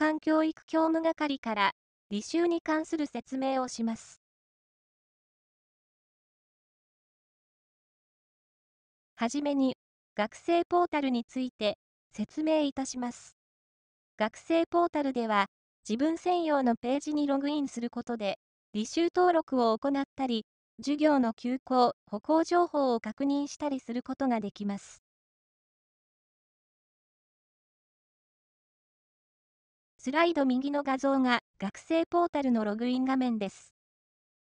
間教育教務係から、履修に関する説明をします。はじめに、学生ポータルについて説明いたします。学生ポータルでは、自分専用のページにログインすることで、履修登録を行ったり、授業の休校・歩行情報を確認したりすることができます。スライド右の画像が学生ポータルのログイン画面です。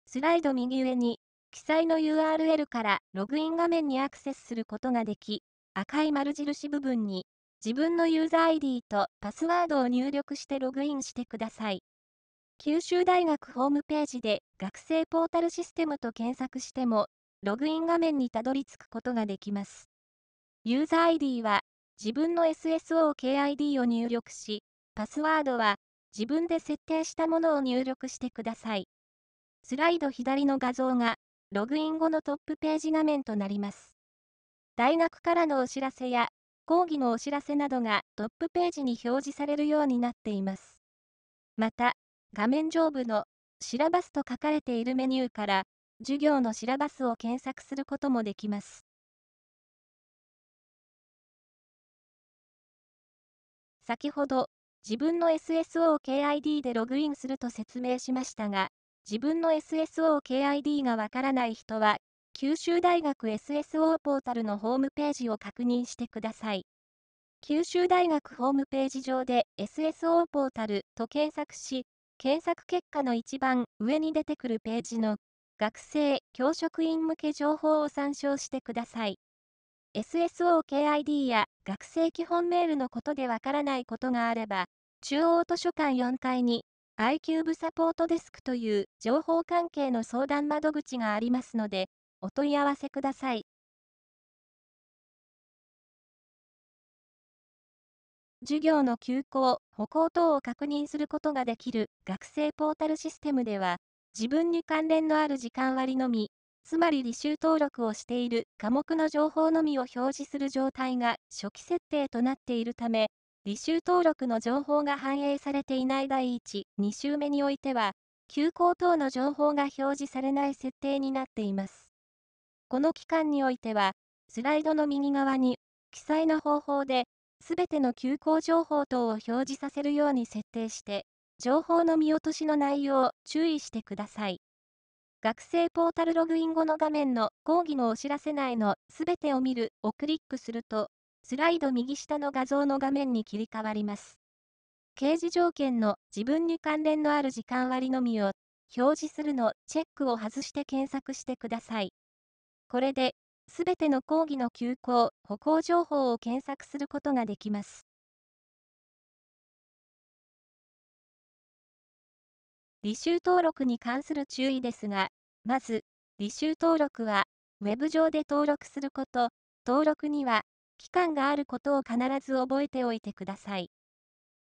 スライド右上に、記載の URL からログイン画面にアクセスすることができ、赤い丸印部分に自分のユーザー ID とパスワードを入力してログインしてください。九州大学ホームページで学生ポータルシステムと検索しても、ログイン画面にたどり着くことができます。ユーザー ID は自分の SSOKID を入力し、パスワードは自分で設定したものを入力してください。スライド左の画像がログイン後のトップページ画面となります。大学からのお知らせや講義のお知らせなどがトップページに表示されるようになっています。また、画面上部のシラバスと書かれているメニューから授業のシラバスを検索することもできます。先ほど自分の SSOKID でログインすると説明しましたが、自分の SSOKID がわからない人は、九州大学 SSO ポータルのホームページを確認してください。九州大学ホームページ上で SSO ポータルと検索し、検索結果の一番上に出てくるページの学生・教職員向け情報を参照してください。SSOKID や学生基本メールのことでわからないことがあれば、中央図書館4階に i q 部 b サポートデスクという情報関係の相談窓口がありますので、お問い合わせください。授業の休校、歩行等を確認することができる学生ポータルシステムでは、自分に関連のある時間割のみ、つまり履修登録をしている科目の情報のみを表示する状態が初期設定となっているため、履修登録の情報が反映されていない第1、2週目においては、休校等の情報が表示されない設定になっています。この期間においては、スライドの右側に、記載の方法で、すべての休校情報等を表示させるように設定して、情報の見落としの内容を注意してください。学生ポータルログイン後の画面の講義のお知らせ内のすべてを見るをクリックすると、スライド右下の画像の画面に切り替わります。掲示条件の自分に関連のある時間割のみを表示するのチェックを外して検索してください。これで、すべての講義の休校・歩行情報を検索することができます。履修登録に関する注意ですが、まず、履修登録は、ウェブ上で登録すること、登録には、期間があることを必ず覚えておいてください。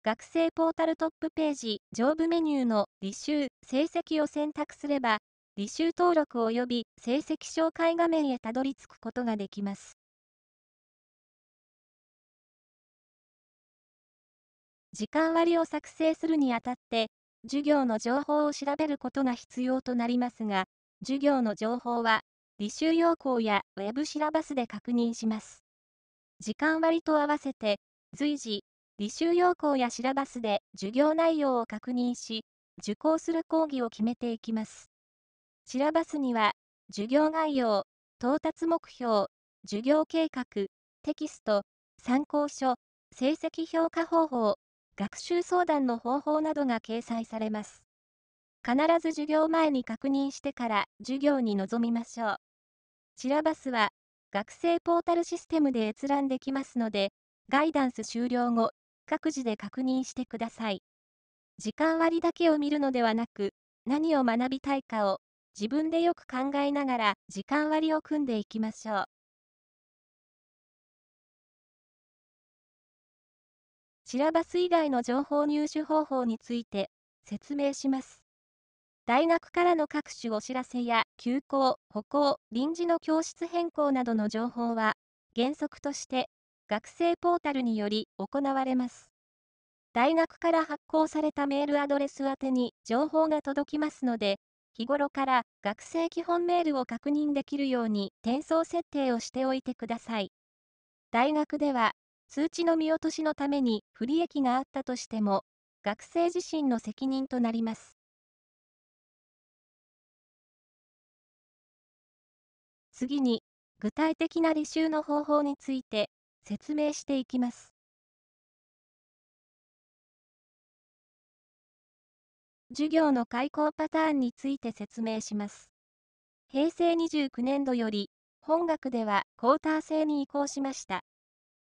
学生ポータルトップページ上部メニューの履修成績を選択すれば、履修登録及び成績紹介画面へたどり着くことができます。時間割を作成するにあたって、授業の情報を調べることが必要となりますが、授業の情報は、履修要項や web シラバスで確認します。時間割と合わせて、随時、履修要項やシラバスで授業内容を確認し、受講する講義を決めていきます。シラバスには、授業概要、到達目標、授業計画、テキスト、参考書、成績評価方法、学習相談の方法などが掲載されます。必ず授業前に確認してから授業に臨みましょう。シラバスは学生ポータルシステムで閲覧できますので、ガイダンス終了後、各自で確認してください。時間割だけを見るのではなく、何を学びたいかを自分でよく考えながら時間割を組んでいきましょう。シラバス以外の情報入手方法について説明します。大学からの各種お知らせや休校、歩行、臨時の教室変更などの情報は原則として学生ポータルにより行われます。大学から発行されたメールアドレス宛に情報が届きますので、日頃から学生基本メールを確認できるように転送設定をしておいてください。大学では通知の見落としのために不利益があったとしても、学生自身の責任となります。次に、具体的な履修の方法について説明していきます。授業の開講パターンについて説明します。平成29年度より、本学ではクォーター制に移行しました。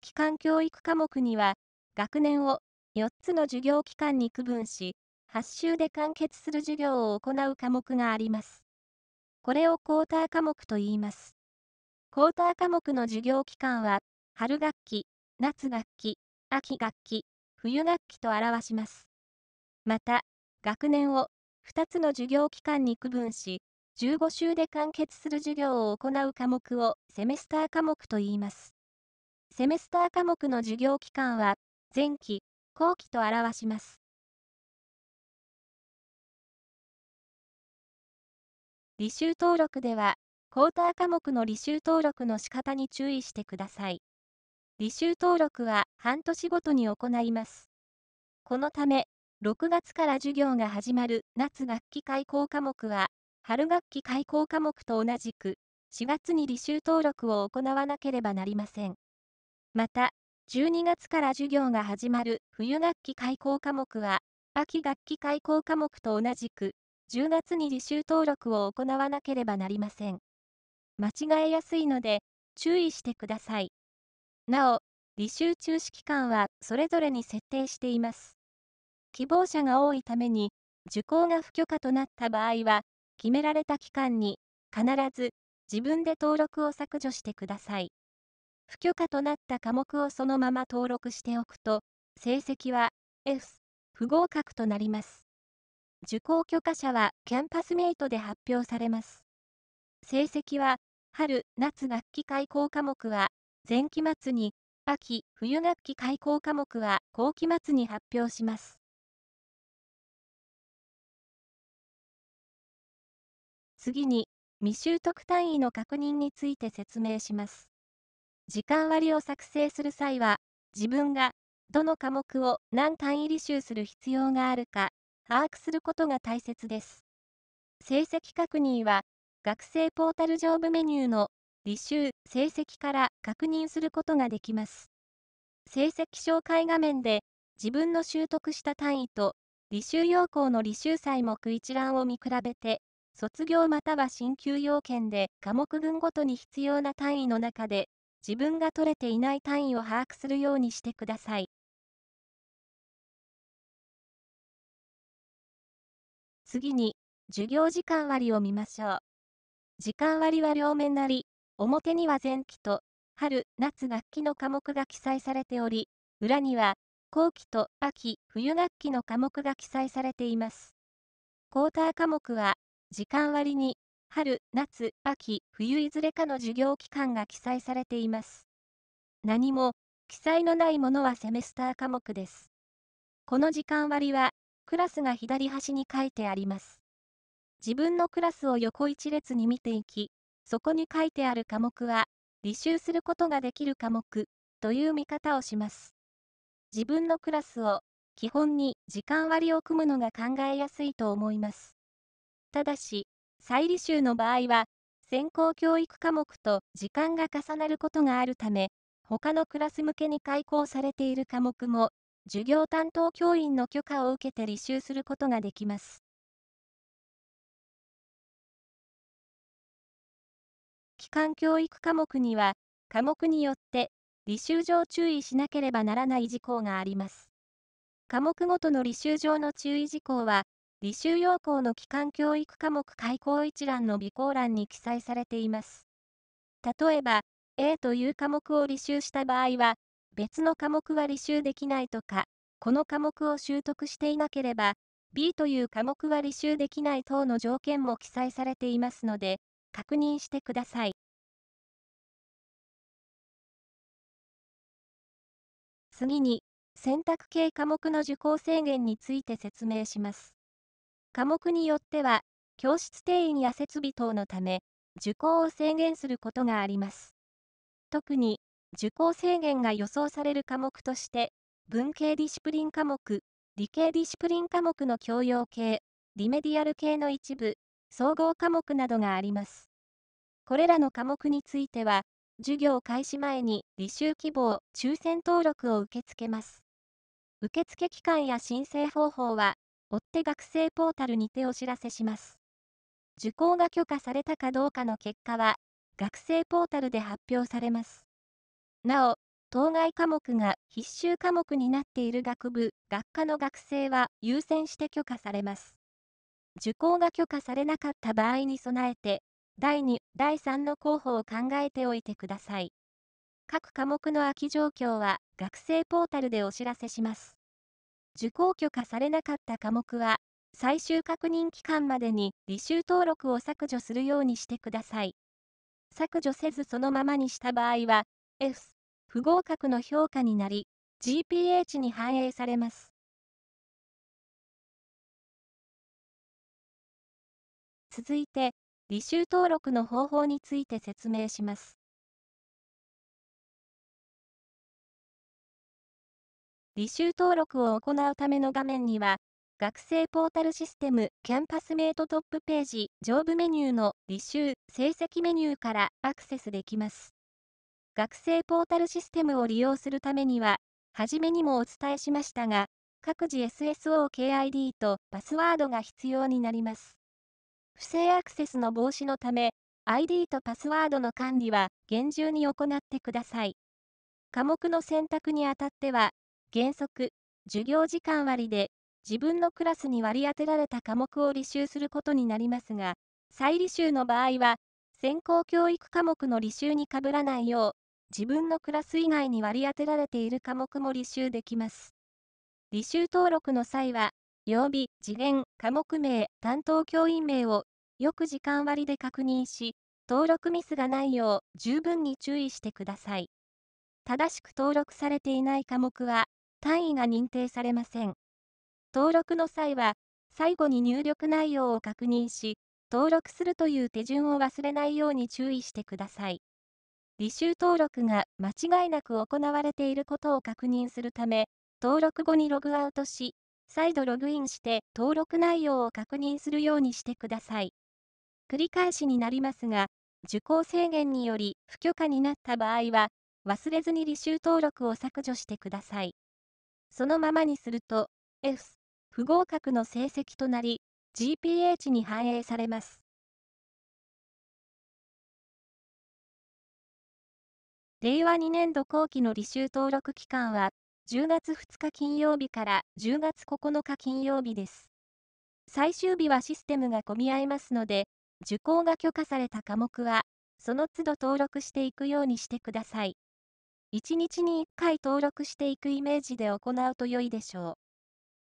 基幹教育科目には、学年を4つの授業期間に区分し、8週で完結する授業を行う科目があります。これをクォーター科目と言います。クォーター科目の授業期間は、春学期、夏学期、秋学期、冬学期と表します。また、学年を2つの授業期間に区分し、15週で完結する授業を行う科目をセメスター科目と言います。セメスター科目の授業期間は、前期、後期と表します。履修登録では、クォーター科目の履修登録の仕方に注意してください。履修登録は半年ごとに行います。このため、6月から授業が始まる夏学期開講科目は、春学期開講科目と同じく、4月に履修登録を行わなければなりません。また、12月から授業が始まる冬学期開講科目は、秋学期開講科目と同じく、10月に履修登録を行わなければなりません。間違えやすいので、注意してください。なお、履修中止期間はそれぞれに設定しています。希望者が多いために、受講が不許可となった場合は、決められた期間に必ず自分で登録を削除してください。不許可となった科目をそのまま登録しておくと、成績は F、不合格となります。受講許可者はキャンパスメイトで発表されます。成績は、春・夏学期開講科目は、前期末に、秋・冬学期開講科目は、後期末に発表します。次に、未習得単位の確認について説明します。時間割を作成する際は、自分がどの科目を何単位履修する必要があるか、把握することが大切です。成績確認は、学生ポータル上部メニューの履修成績から確認することができます。成績紹介画面で、自分の習得した単位と、履修要項の履修祭目一覧を見比べて、卒業または進級要件で科目群ごとに必要な単位の中で自分が取れていない単位を把握するようにしてください。次に、授業時間割を見ましょう。時間割は両面なり、表には前期と春、夏学期の科目が記載されており、裏には後期と秋、冬学期の科目が記載されています。クォーター科目は時間割に春、夏、秋、冬いずれかの授業期間が記載されています。何も、記載のないものはセメスター科目です。この時間割は、クラスが左端に書いてあります。自分のクラスを横一列に見ていき、そこに書いてある科目は、履修することができる科目、という見方をします。自分のクラスを、基本に時間割を組むのが考えやすいと思います。ただし、再履修の場合は、専攻教育科目と時間が重なることがあるため、他のクラス向けに開講されている科目も、授業担当教員の許可を受けて履修することができます。期間教育科目には、科目によって履修上注意しなければならない事項があります。科目ごとの履修上の注意事項は履修要項の基幹教育科目開講一覧の備考欄に記載されています。例えば、A という科目を履修した場合は、別の科目は履修できないとか、この科目を習得していなければ、B という科目は履修できない等の条件も記載されていますので、確認してください。次に、選択系科目の受講制限について説明します。科目によっては、教室定員や設備等のため、受講を制限することがあります。特に、受講制限が予想される科目として、文系ディシプリン科目、理系ディシプリン科目の教養系、リメディアル系の一部、総合科目などがあります。これらの科目については、授業開始前に履修希望、抽選登録を受け付けます。受付期間や申請方法は、追って学生ポータルにてお知らせします。受講が許可されたかどうかの結果は、学生ポータルで発表されます。なお、当該科目が必修科目になっている学部、学科の学生は優先して許可されます。受講が許可されなかった場合に備えて、第2、第3の候補を考えておいてください。各科目の空き状況は学生ポータルでお知らせします。受講許可されなかった科目は、最終確認期間までに履修登録を削除するようにしてください。削除せずそのままにした場合は、F、不合格の評価になり、GPA 値に反映されます。続いて、履修登録の方法について説明します。履修登録を行うための画面には、学生ポータルシステムキャンパスメイトトップページ上部メニューの履修成績メニューからアクセスできます。学生ポータルシステムを利用するためには、初めにもお伝えしましたが、各自 SSOKID とパスワードが必要になります。不正アクセスの防止のため、ID とパスワードの管理は厳重に行ってください。科目の選択にあたっては、原則、授業時間割で、自分のクラスに割り当てられた科目を履修することになりますが、再履修の場合は、専攻教育科目の履修にかぶらないよう、自分のクラス以外に割り当てられている科目も履修できます。履修登録の際は、曜日、次元、科目名、担当教員名を、よく時間割で確認し、登録ミスがないよう十分に注意してください。正しく登録されていない科目は、単位が認定されません。登録の際は、最後に入力内容を確認し、登録するという手順を忘れないように注意してください。履修登録が間違いなく行われていることを確認するため、登録後にログアウトし、再度ログインして登録内容を確認するようにしてください。繰り返しになりますが、受講制限により不許可になった場合は、忘れずに履修登録を削除してください。そのままにすると、F、不合格の成績となり、GPH に反映されます。令和2年度後期の履修登録期間は、10月2日金曜日から10月9日金曜日です。最終日はシステムが混み合いますので、受講が許可された科目は、その都度登録していくようにしてください。1日に1回登録していくイメージで行うと良いでしょ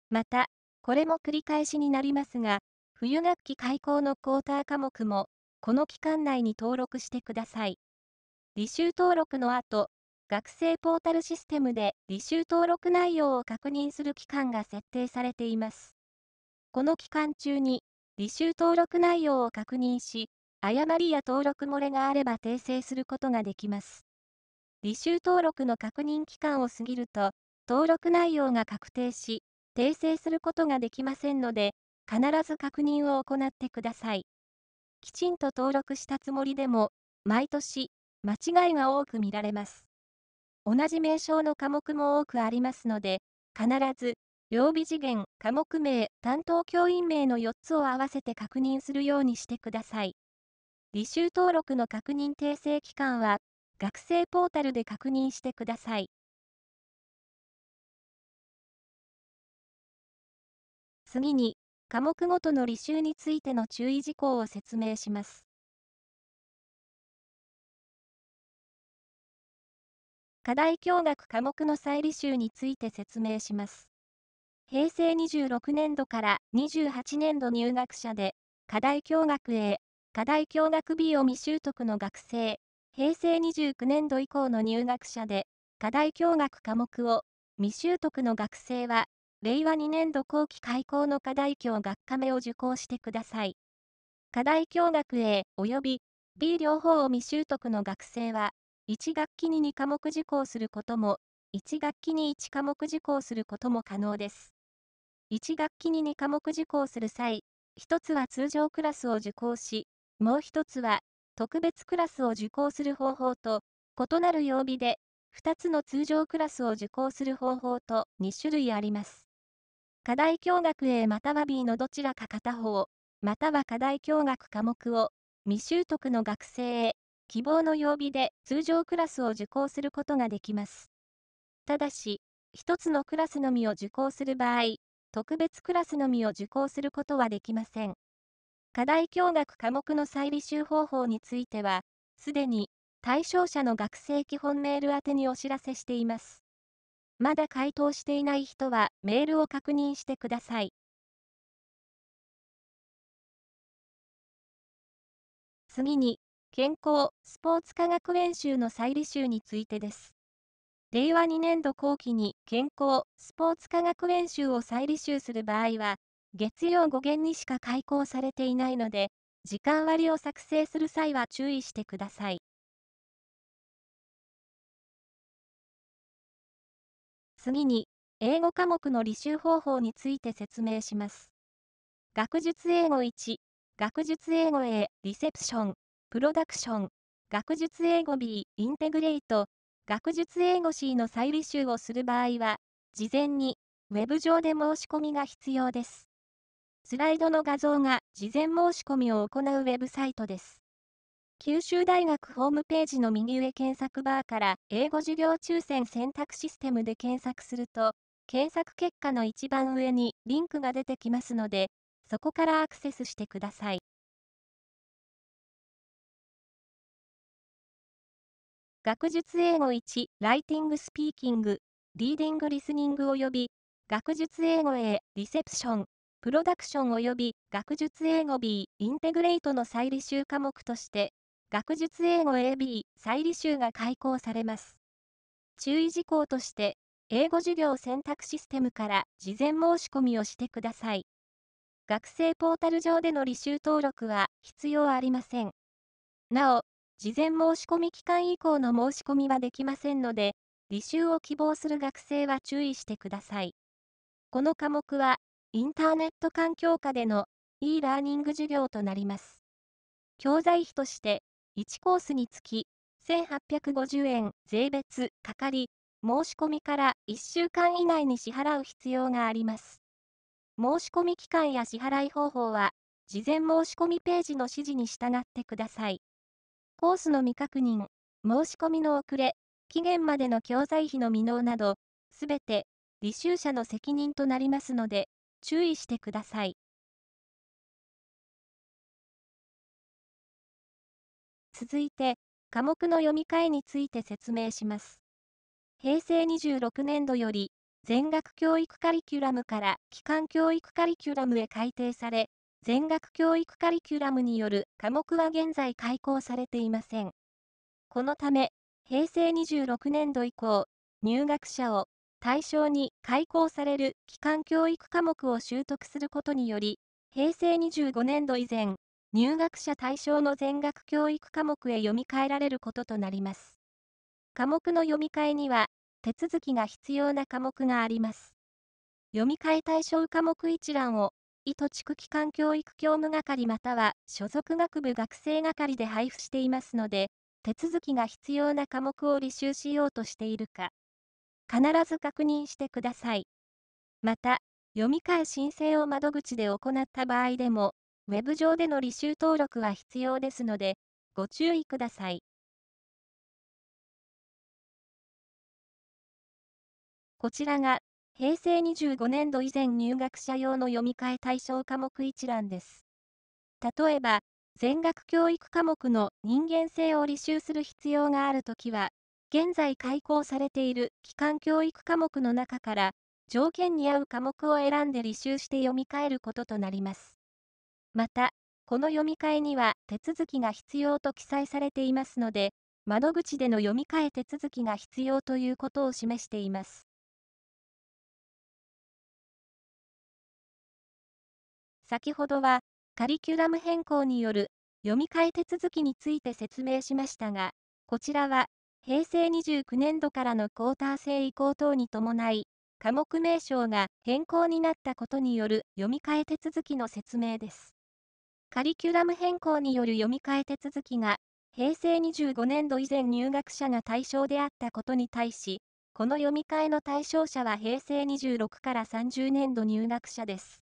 う。また、これも繰り返しになりますが、冬学期開校のクォーター科目も、この期間内に登録してください。履修登録の後、学生ポータルシステムで履修登録内容を確認する期間が設定されています。この期間中に、履修登録内容を確認し、誤りや登録漏れがあれば訂正することができます。履修登録の確認期間を過ぎると、登録内容が確定し、訂正することができませんので、必ず確認を行ってください。きちんと登録したつもりでも、毎年、間違いが多く見られます。同じ名称の科目も多くありますので、必ず、曜日次元、科目名、担当教員名の4つを合わせて確認するようにしてください。履修登録の確認訂正期間は学生ポータルで確認してください。次に、科目ごとの履修についての注意事項を説明します。課題教学科目の再履修について説明します。平成26年度から28年度入学者で、課題教学 A、課題教学 B を未習得の学生、平成29年度以降の入学者で、課題教学科目を未習得の学生は、令和2年度後期開校の課題教学科目を受講してください。課題教学 A および B 両方を未習得の学生は、1学期に2科目受講することも、1学期に1科目受講することも可能です。1学期に2科目受講する際、1つは通常クラスを受講し、もう1つは特別クラスを受講する方法と、異なる曜日で、2つの通常クラスを受講する方法と2種類あります。課題教学 A または B のどちらか片方、または課題教学科目を、未習得の学生へ、希望の曜日で通常クラスを受講することができます。ただし、1つのクラスのみを受講する場合、特別クラスのみを受講することはできません。課題教学科目の再履修方法については、すでに対象者の学生基本メール宛てにお知らせしています。まだ回答していない人はメールを確認してください。次に、健康・スポーツ科学演習の再履修についてです。令和2年度後期に健康・スポーツ科学演習を再履修する場合は、月曜5限にしか開講されていないので、時間割を作成する際は注意してください。次に、英語科目の履修方法について説明します。学術英語1、学術英語 A、リセプション、プロダクション、学術英語 B、インテグレート、学術英語 C の再履修をする場合は、事前に Web 上で申し込みが必要です。スライドの画像が事前申し込みを行うウェブサイトです。九州大学ホームページの右上検索バーから英語授業抽選選択システムで検索すると、検索結果の一番上にリンクが出てきますので、そこからアクセスしてください。学術英語1、ライティングスピーキング、リーディングリスニング及び、学術英語 A、リセプション、プロダクション及び学術英語 B インテグレートの再履修科目として、学術英語 AB 再履修が開講されます。注意事項として、英語授業選択システムから事前申し込みをしてください。学生ポータル上での履修登録は必要ありません。なお、事前申し込み期間以降の申し込みはできませんので、履修を希望する学生は注意してください。この科目はインターネット環境下での e ラーニング授業となります。教材費として1コースにつき1850円税別かかり申し込みから1週間以内に支払う必要があります。申し込み期間や支払い方法は事前申し込みページの指示に従ってください。コースの未確認、申し込みの遅れ、期限までの教材費の未納など、すべて履修者の責任となりますので、注意してください。続いて、科目の読み替えについて説明します。平成26年度より、全学教育カリキュラムから基幹教育カリキュラムへ改定され、全学教育カリキュラムによる科目は現在開講されていません。このため、平成26年度以降、入学者を対象に開校される基幹教育科目を習得することにより、平成25年度以前、入学者対象の全学教育科目へ読み替えられることとなります。科目の読み替えには、手続きが必要な科目があります。読み替え対象科目一覧を、意図地区機関教育教務係または所属学部学生係で配布していますので、手続きが必要な科目を履修しようとしているか、必ず確認してください。また、読み替え申請を窓口で行った場合でも、ウェブ上での履修登録は必要ですので、ご注意ください。こちらが、平成25年度以前入学者用の読み替え対象科目一覧です。例えば、全学教育科目の人間性を履修する必要があるときは、現在開講されている基幹教育科目の中から、条件に合う科目を選んで履修して読み替えることとなります。また、この読み替えには手続きが必要と記載されていますので、窓口での読み替え手続きが必要ということを示しています。先ほどは、カリキュラム変更による読み替え手続きについて説明しましたが、こちらは平成29年度からのクォーター制移行等に伴い、科目名称が変更になったことによる読み替え手続きの説明です。カリキュラム変更による読み替え手続きが、平成25年度以前入学者が対象であったことに対し、この読み替えの対象者は平成26から30年度入学者です。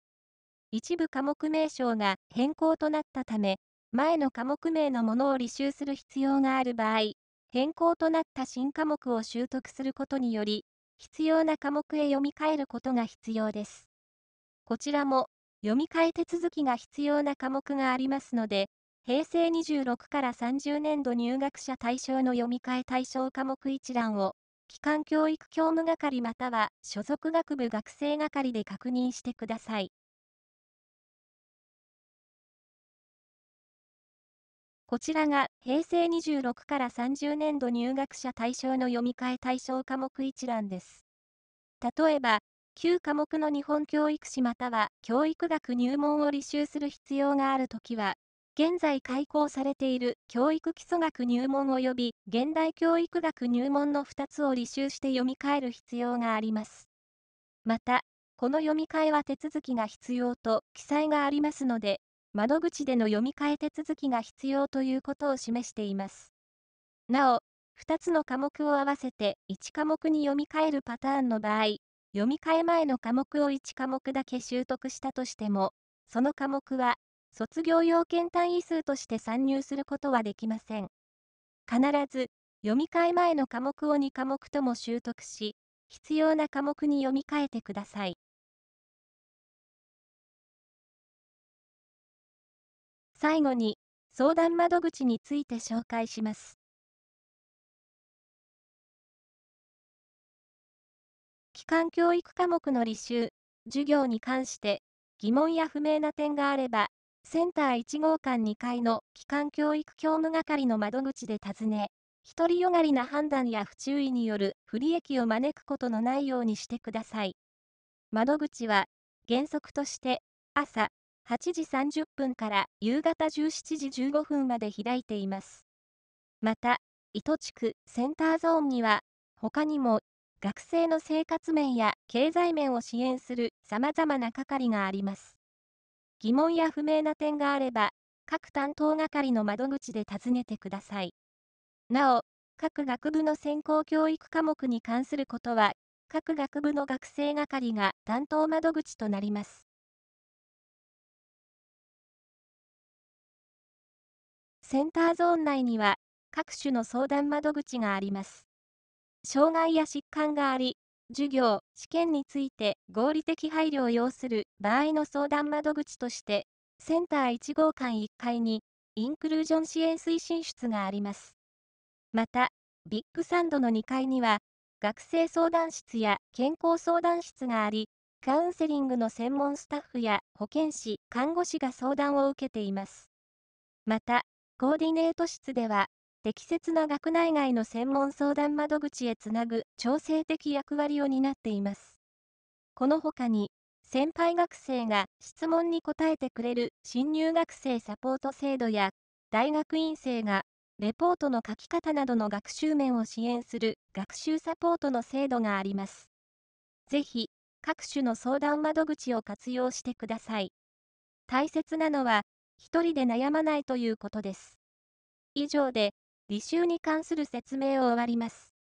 一部科目名称が変更となったため、前の科目名のものを履修する必要がある場合、変更となった新科目を習得することにより、必要な科目へ読み替えることが必要です。こちらも、読み替え手続きが必要な科目がありますので、平成26から30年度入学者対象の読み替え対象科目一覧を、機関教育教務係または所属学部学生係で確認してください。こちらが平成26から30年度入学者対象の読み替え対象科目一覧です。例えば、旧科目の日本教育史または教育学入門を履修する必要があるときは、現在開講されている教育基礎学入門及び現代教育学入門の2つを履修して読み替える必要があります。また、この読み替えは手続きが必要と記載がありますので、窓口での読み替え手続きが必要ということを示しています。なお、2つの科目を合わせて1科目に読み替えるパターンの場合、読み替え前の科目を1科目だけ習得したとしても、その科目は、卒業要件単位数として参入することはできません。必ず、読み替え前の科目を2科目とも習得し、必要な科目に読み替えてください。最後に、相談窓口について紹介します。基幹教育科目の履修、授業に関して疑問や不明な点があれば、センター1号館2階の基幹教育教務係の窓口で尋ね、独りよがりな判断や不注意による不利益を招くことのないようにしてください。窓口は、原則として、朝、8時30分から夕方17時15分まで開いています。また、糸地区センターゾーンには、他にも学生の生活面や経済面を支援する様々な係があります。疑問や不明な点があれば、各担当係の窓口で尋ねてください。なお、各学部の専攻教育科目に関することは、各学部の学生係が担当窓口となります。センターゾーン内には、各種の相談窓口があります。障害や疾患があり、授業、試験について合理的配慮を要する場合の相談窓口として、センター1号館1階に、インクルージョン支援推進室があります。また、ビッグサンドの2階には、学生相談室や健康相談室があり、カウンセリングの専門スタッフや保健師、看護師が相談を受けています。また、コーディネート室では、適切な学内外の専門相談窓口へつなぐ調整的役割を担っています。この他に、先輩学生が質問に答えてくれる新入学生サポート制度や、大学院生がレポートの書き方などの学習面を支援する学習サポートの制度があります。ぜひ、各種の相談窓口を活用してください。大切なのは、一人で悩まないということです。以上で、履修に関する説明を終わります。